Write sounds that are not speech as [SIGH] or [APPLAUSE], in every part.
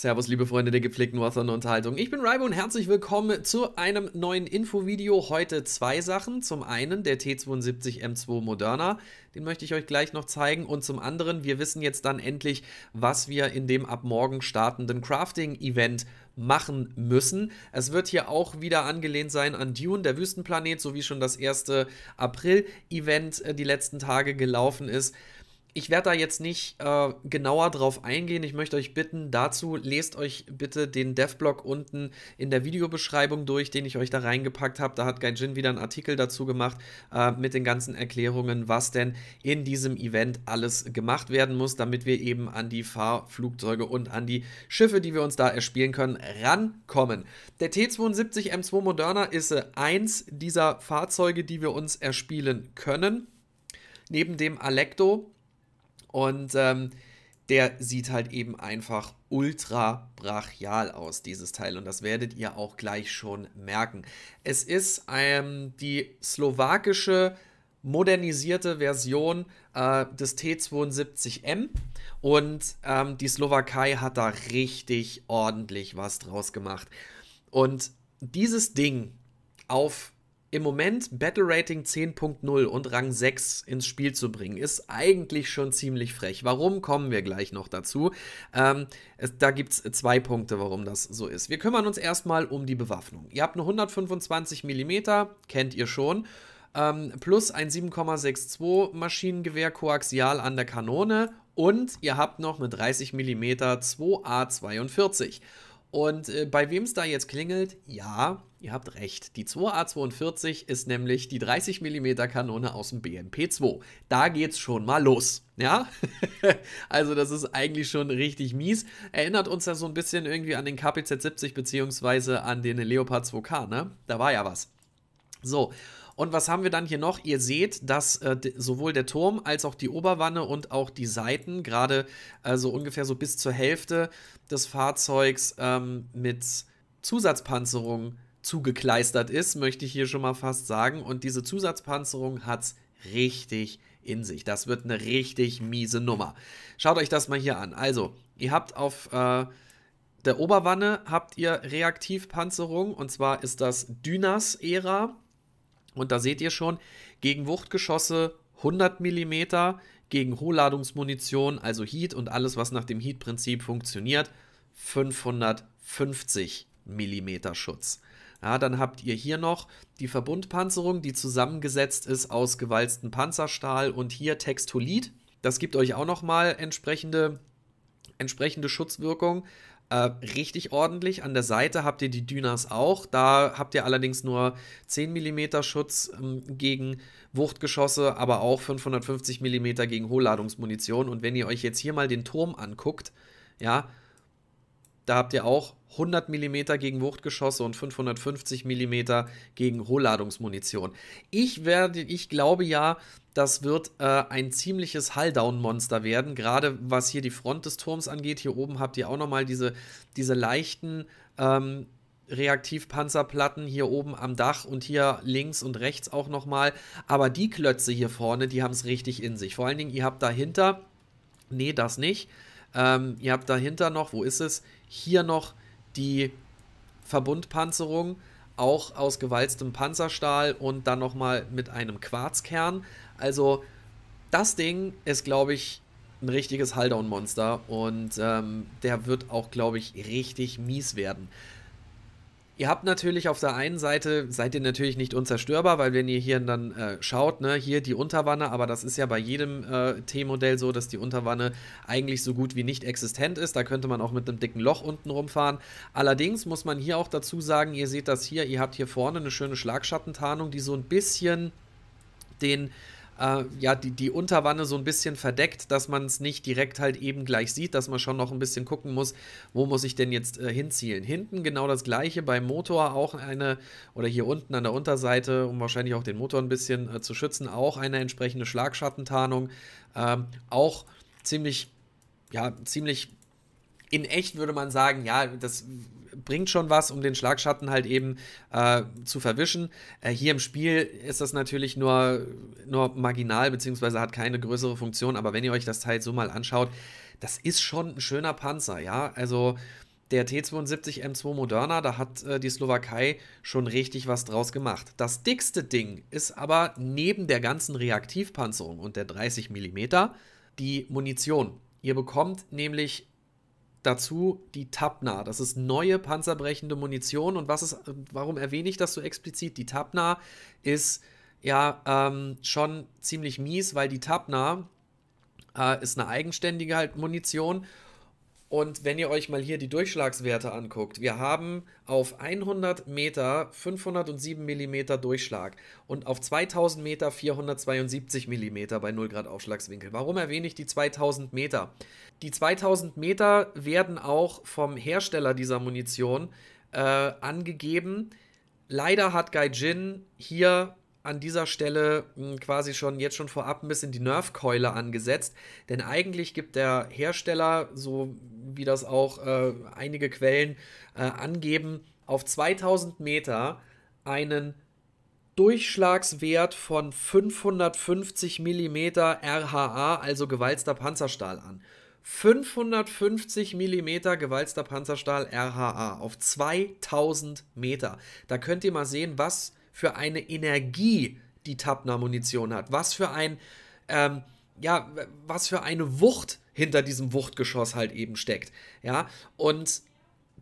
Servus, liebe Freunde der gepflegten Warzone-Unterhaltung. Ich bin Raibo und herzlich willkommen zu einem neuen Infovideo. Heute zwei Sachen. Zum einen der T72 M2 Moderna, den möchte ich euch gleich noch zeigen. Und zum anderen, wir wissen jetzt dann endlich, was wir in dem ab morgen startenden Crafting-Event machen müssen. Es wird hier auch wieder angelehnt sein an Dune, der Wüstenplanet, so wie schon das erste April-Event äh, die letzten Tage gelaufen ist ich werde da jetzt nicht äh, genauer drauf eingehen. Ich möchte euch bitten, dazu lest euch bitte den Dev-Blog unten in der Videobeschreibung durch, den ich euch da reingepackt habe. Da hat Gaijin wieder einen Artikel dazu gemacht äh, mit den ganzen Erklärungen, was denn in diesem Event alles gemacht werden muss, damit wir eben an die Fahrflugzeuge und an die Schiffe, die wir uns da erspielen können, rankommen. Der T-72 M2 Moderna ist äh, eins dieser Fahrzeuge, die wir uns erspielen können. Neben dem Alecto, und ähm, der sieht halt eben einfach ultra brachial aus, dieses Teil. Und das werdet ihr auch gleich schon merken. Es ist ähm, die slowakische modernisierte Version äh, des T72M. Und ähm, die Slowakei hat da richtig ordentlich was draus gemacht. Und dieses Ding auf im Moment Battle Rating 10.0 und Rang 6 ins Spiel zu bringen, ist eigentlich schon ziemlich frech. Warum kommen wir gleich noch dazu? Ähm, es, da gibt es zwei Punkte, warum das so ist. Wir kümmern uns erstmal um die Bewaffnung. Ihr habt eine 125 mm, kennt ihr schon. Ähm, plus ein 7,62 Maschinengewehr koaxial an der Kanone und ihr habt noch eine 30 mm 2A42. Und äh, bei wem es da jetzt klingelt, ja, ihr habt recht. Die 2A42 ist nämlich die 30 mm Kanone aus dem BMP2. Da geht's schon mal los. Ja, [LAUGHS] also das ist eigentlich schon richtig mies. Erinnert uns ja so ein bisschen irgendwie an den KPZ-70 beziehungsweise an den Leopard 2K, ne? Da war ja was. So, und was haben wir dann hier noch? Ihr seht, dass äh, sowohl der Turm als auch die Oberwanne und auch die Seiten gerade also ungefähr so bis zur Hälfte des Fahrzeugs ähm, mit Zusatzpanzerung zugekleistert ist, möchte ich hier schon mal fast sagen. Und diese Zusatzpanzerung hat es richtig in sich. Das wird eine richtig miese Nummer. Schaut euch das mal hier an. Also, ihr habt auf äh, der Oberwanne habt ihr Reaktivpanzerung und zwar ist das Dynas Ära und da seht ihr schon, gegen Wuchtgeschosse 100 mm, gegen Hohladungsmunition, also Heat und alles, was nach dem Heat-Prinzip funktioniert, 550 mm Schutz. Ja, dann habt ihr hier noch die Verbundpanzerung, die zusammengesetzt ist aus gewalzten Panzerstahl und hier Textulit. Das gibt euch auch nochmal entsprechende, entsprechende Schutzwirkung äh, richtig ordentlich. An der Seite habt ihr die Dynas auch. Da habt ihr allerdings nur 10 mm Schutz ähm, gegen Wuchtgeschosse, aber auch 550 mm gegen Hohlladungsmunition. Und wenn ihr euch jetzt hier mal den Turm anguckt, ja, da habt ihr auch 100 mm gegen Wuchtgeschosse und 550 mm gegen Hohlladungsmunition. Ich werde, ich glaube ja, das wird äh, ein ziemliches Halldown-Monster werden, gerade was hier die Front des Turms angeht. Hier oben habt ihr auch nochmal diese, diese leichten ähm, Reaktivpanzerplatten hier oben am Dach und hier links und rechts auch nochmal. Aber die Klötze hier vorne, die haben es richtig in sich. Vor allen Dingen, ihr habt dahinter, nee, das nicht, ähm, ihr habt dahinter noch, wo ist es? Hier noch die Verbundpanzerung, auch aus gewalztem Panzerstahl und dann nochmal mit einem Quarzkern. Also das Ding ist, glaube ich, ein richtiges Halldown-Monster und ähm, der wird auch, glaube ich, richtig mies werden. Ihr habt natürlich auf der einen Seite, seid ihr natürlich nicht unzerstörbar, weil wenn ihr hier dann äh, schaut, ne, hier die Unterwanne, aber das ist ja bei jedem äh, T-Modell so, dass die Unterwanne eigentlich so gut wie nicht existent ist. Da könnte man auch mit einem dicken Loch unten rumfahren. Allerdings muss man hier auch dazu sagen, ihr seht das hier, ihr habt hier vorne eine schöne Schlagschattentarnung, die so ein bisschen den äh, ja, die, die Unterwanne so ein bisschen verdeckt, dass man es nicht direkt halt eben gleich sieht, dass man schon noch ein bisschen gucken muss, wo muss ich denn jetzt äh, hinzielen. Hinten genau das gleiche, beim Motor auch eine, oder hier unten an der Unterseite, um wahrscheinlich auch den Motor ein bisschen äh, zu schützen, auch eine entsprechende Schlagschattentarnung. Ähm, auch ziemlich, ja, ziemlich in echt würde man sagen, ja, das bringt schon was, um den Schlagschatten halt eben äh, zu verwischen. Äh, hier im Spiel ist das natürlich nur, nur marginal, beziehungsweise hat keine größere Funktion, aber wenn ihr euch das Teil so mal anschaut, das ist schon ein schöner Panzer, ja, also... Der T-72 M2 Moderna, da hat äh, die Slowakei schon richtig was draus gemacht. Das dickste Ding ist aber neben der ganzen Reaktivpanzerung und der 30 mm die Munition. Ihr bekommt nämlich dazu die Tapna. Das ist neue panzerbrechende Munition. Und was ist, warum erwähne ich das so explizit? Die Tapna ist ja ähm, schon ziemlich mies, weil die Tapna äh, ist eine eigenständige halt Munition und wenn ihr euch mal hier die Durchschlagswerte anguckt, wir haben auf 100 Meter 507 mm Durchschlag und auf 2000 Meter 472 mm bei 0 Grad Aufschlagswinkel. Warum erwähne ich die 2000 Meter? Die 2000 Meter werden auch vom Hersteller dieser Munition äh, angegeben. Leider hat Gaijin hier an dieser Stelle hm, quasi schon jetzt schon vorab ein bisschen die Nerfkeule angesetzt, denn eigentlich gibt der Hersteller, so wie das auch äh, einige Quellen äh, angeben, auf 2000 Meter einen Durchschlagswert von 550 mm RHA, also gewalzter Panzerstahl an. 550 mm gewalzter Panzerstahl RHA auf 2000 Meter. Da könnt ihr mal sehen, was für eine Energie die Tabner-Munition hat, was für ein, ähm, ja, was für eine Wucht hinter diesem Wuchtgeschoss halt eben steckt. Ja, und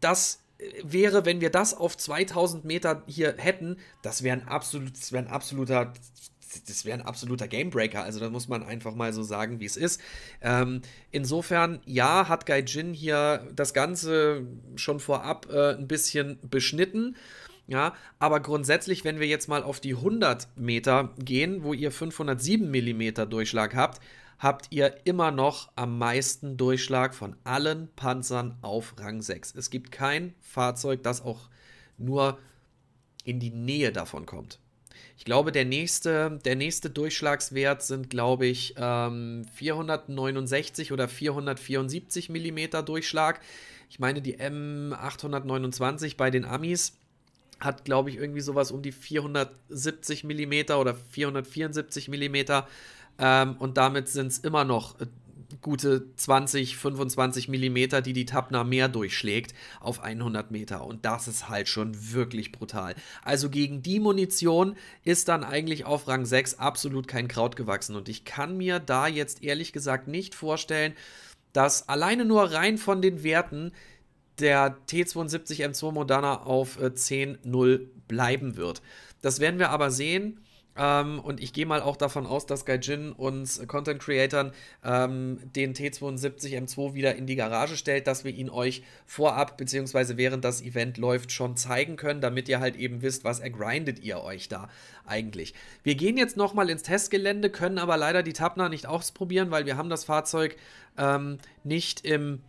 das äh, wäre, wenn wir das auf 2000 Meter hier hätten, das wäre ein, absolut, wär ein absoluter das wäre ein absoluter Gamebreaker. Also da muss man einfach mal so sagen, wie es ist. Ähm, insofern, ja, hat Gaijin hier das Ganze schon vorab äh, ein bisschen beschnitten. Ja, aber grundsätzlich, wenn wir jetzt mal auf die 100 Meter gehen, wo ihr 507 Millimeter Durchschlag habt, habt ihr immer noch am meisten Durchschlag von allen Panzern auf Rang 6. Es gibt kein Fahrzeug, das auch nur in die Nähe davon kommt. Ich glaube, der nächste, der nächste Durchschlagswert sind, glaube ich, ähm, 469 oder 474 mm Durchschlag. Ich meine, die M829 bei den Amis hat, glaube ich, irgendwie sowas um die 470 mm oder 474 mm. Ähm, und damit sind es immer noch äh, gute 20, 25 mm, die die Tapna mehr durchschlägt auf 100 Meter. Und das ist halt schon wirklich brutal. Also gegen die Munition ist dann eigentlich auf Rang 6 absolut kein Kraut gewachsen. Und ich kann mir da jetzt ehrlich gesagt nicht vorstellen, dass alleine nur rein von den Werten der T72M2 Modana auf 10.0 äh, bleiben wird. Das werden wir aber sehen. Ähm, und ich gehe mal auch davon aus, dass Gaijin uns Content Creatern ähm, den T72 M2 wieder in die Garage stellt, dass wir ihn euch vorab bzw. während das Event läuft schon zeigen können, damit ihr halt eben wisst, was ergrindet ihr euch da eigentlich. Wir gehen jetzt nochmal ins Testgelände, können aber leider die Tapna nicht ausprobieren, weil wir haben das Fahrzeug ähm, nicht im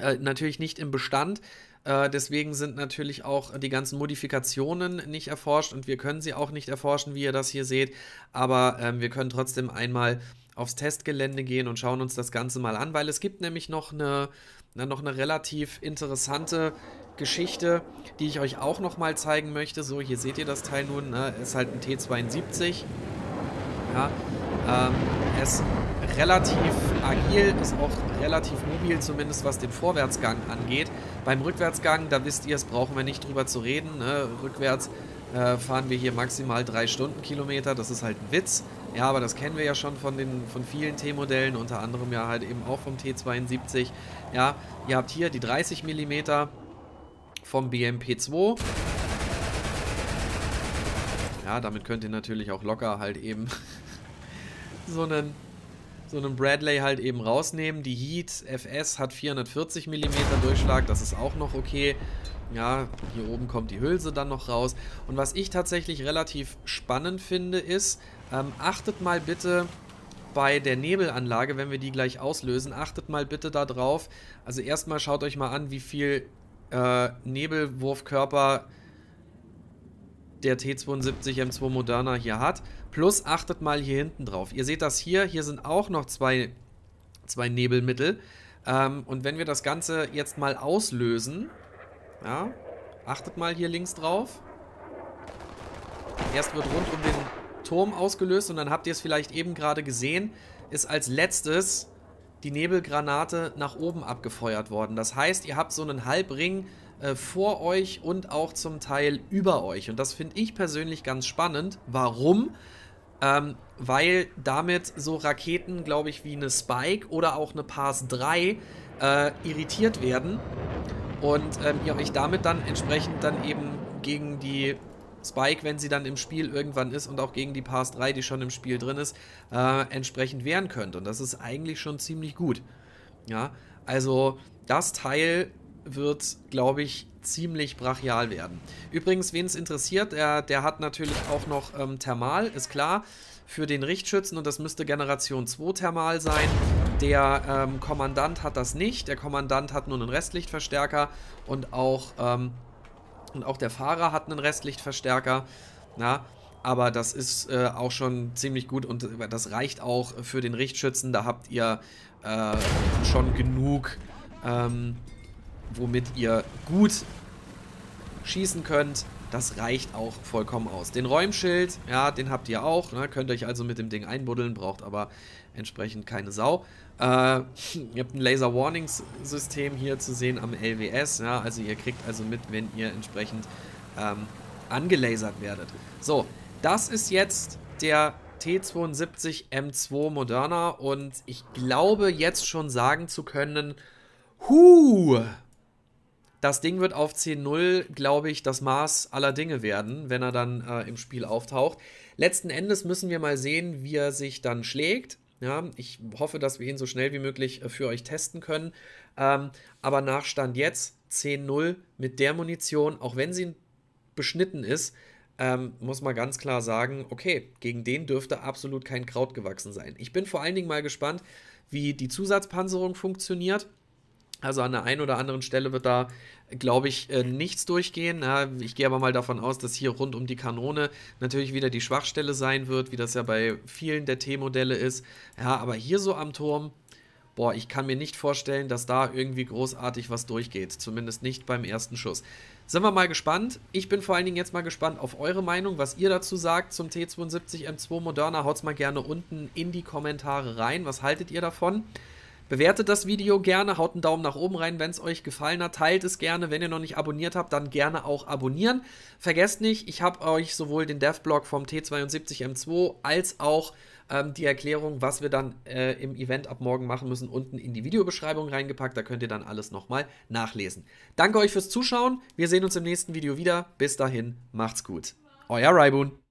äh, natürlich nicht im Bestand. Äh, deswegen sind natürlich auch die ganzen Modifikationen nicht erforscht und wir können sie auch nicht erforschen, wie ihr das hier seht. Aber ähm, wir können trotzdem einmal aufs Testgelände gehen und schauen uns das Ganze mal an, weil es gibt nämlich noch eine, noch eine relativ interessante Geschichte, die ich euch auch nochmal zeigen möchte. So, hier seht ihr das Teil nun, ne? ist halt ein T72. Ja, ähm, es relativ agil, ist auch relativ mobil, zumindest was den Vorwärtsgang angeht. Beim Rückwärtsgang, da wisst ihr es, brauchen wir nicht drüber zu reden. Ne? Rückwärts äh, fahren wir hier maximal drei Stundenkilometer, das ist halt ein Witz. Ja, aber das kennen wir ja schon von, den, von vielen T-Modellen, unter anderem ja halt eben auch vom T72. Ja, ihr habt hier die 30 mm vom BMP2. Ja, damit könnt ihr natürlich auch locker halt eben [LAUGHS] so einen so einem Bradley halt eben rausnehmen. Die Heat FS hat 440 mm Durchschlag, das ist auch noch okay. Ja, hier oben kommt die Hülse dann noch raus. Und was ich tatsächlich relativ spannend finde, ist, ähm, achtet mal bitte bei der Nebelanlage, wenn wir die gleich auslösen, achtet mal bitte darauf. Also erstmal schaut euch mal an, wie viel äh, Nebelwurfkörper der T72 M2 Moderna hier hat. Plus achtet mal hier hinten drauf. Ihr seht das hier, hier sind auch noch zwei, zwei Nebelmittel. Ähm, und wenn wir das Ganze jetzt mal auslösen, ja, achtet mal hier links drauf. Erst wird rund um den Turm ausgelöst und dann habt ihr es vielleicht eben gerade gesehen, ist als letztes die Nebelgranate nach oben abgefeuert worden. Das heißt, ihr habt so einen Halbring äh, vor euch und auch zum Teil über euch. Und das finde ich persönlich ganz spannend. Warum? Ähm, weil damit so Raketen, glaube ich, wie eine Spike oder auch eine Pass 3 äh, irritiert werden und ähm, ihr euch damit dann entsprechend dann eben gegen die Spike, wenn sie dann im Spiel irgendwann ist und auch gegen die Pass 3, die schon im Spiel drin ist, äh, entsprechend wehren könnt. Und das ist eigentlich schon ziemlich gut. Ja, also das Teil wird, glaube ich, ziemlich brachial werden. Übrigens, wen es interessiert, der, äh, der hat natürlich auch noch ähm, Thermal, ist klar, für den Richtschützen und das müsste Generation 2 Thermal sein. Der ähm, Kommandant hat das nicht, der Kommandant hat nur einen Restlichtverstärker und auch, ähm, und auch der Fahrer hat einen Restlichtverstärker. Na, aber das ist äh, auch schon ziemlich gut und äh, das reicht auch für den Richtschützen. Da habt ihr äh, schon genug ähm, womit ihr gut schießen könnt, das reicht auch vollkommen aus. Den Räumschild, ja, den habt ihr auch. Ne? Könnt euch also mit dem Ding einbuddeln, braucht aber entsprechend keine Sau. Äh, ihr habt ein Laser-Warnings-System hier zu sehen am LWS. Ja? Also ihr kriegt also mit, wenn ihr entsprechend ähm, angelasert werdet. So, das ist jetzt der T72 M2 Moderna und ich glaube jetzt schon sagen zu können, huh, das Ding wird auf 10-0, glaube ich, das Maß aller Dinge werden, wenn er dann äh, im Spiel auftaucht. Letzten Endes müssen wir mal sehen, wie er sich dann schlägt. Ja, ich hoffe, dass wir ihn so schnell wie möglich äh, für euch testen können. Ähm, aber nach Stand jetzt 10-0 mit der Munition, auch wenn sie beschnitten ist, ähm, muss man ganz klar sagen, okay, gegen den dürfte absolut kein Kraut gewachsen sein. Ich bin vor allen Dingen mal gespannt, wie die Zusatzpanzerung funktioniert. Also an der einen oder anderen Stelle wird da, glaube ich, äh, nichts durchgehen. ich gehe aber mal davon aus, dass hier rund um die Kanone natürlich wieder die Schwachstelle sein wird, wie das ja bei vielen der T-Modelle ist. Ja, aber hier so am Turm, boah, ich kann mir nicht vorstellen, dass da irgendwie großartig was durchgeht. Zumindest nicht beim ersten Schuss. Sind wir mal gespannt. Ich bin vor allen Dingen jetzt mal gespannt auf eure Meinung, was ihr dazu sagt zum T72 M2 Moderna. Haut's mal gerne unten in die Kommentare rein. Was haltet ihr davon? Bewertet das Video gerne, haut einen Daumen nach oben rein, wenn es euch gefallen hat. Teilt es gerne, wenn ihr noch nicht abonniert habt, dann gerne auch abonnieren. Vergesst nicht, ich habe euch sowohl den Dev-Blog vom T72M2 als auch ähm, die Erklärung, was wir dann äh, im Event ab morgen machen müssen, unten in die Videobeschreibung reingepackt. Da könnt ihr dann alles nochmal nachlesen. Danke euch fürs Zuschauen. Wir sehen uns im nächsten Video wieder. Bis dahin, macht's gut. Euer Raibun.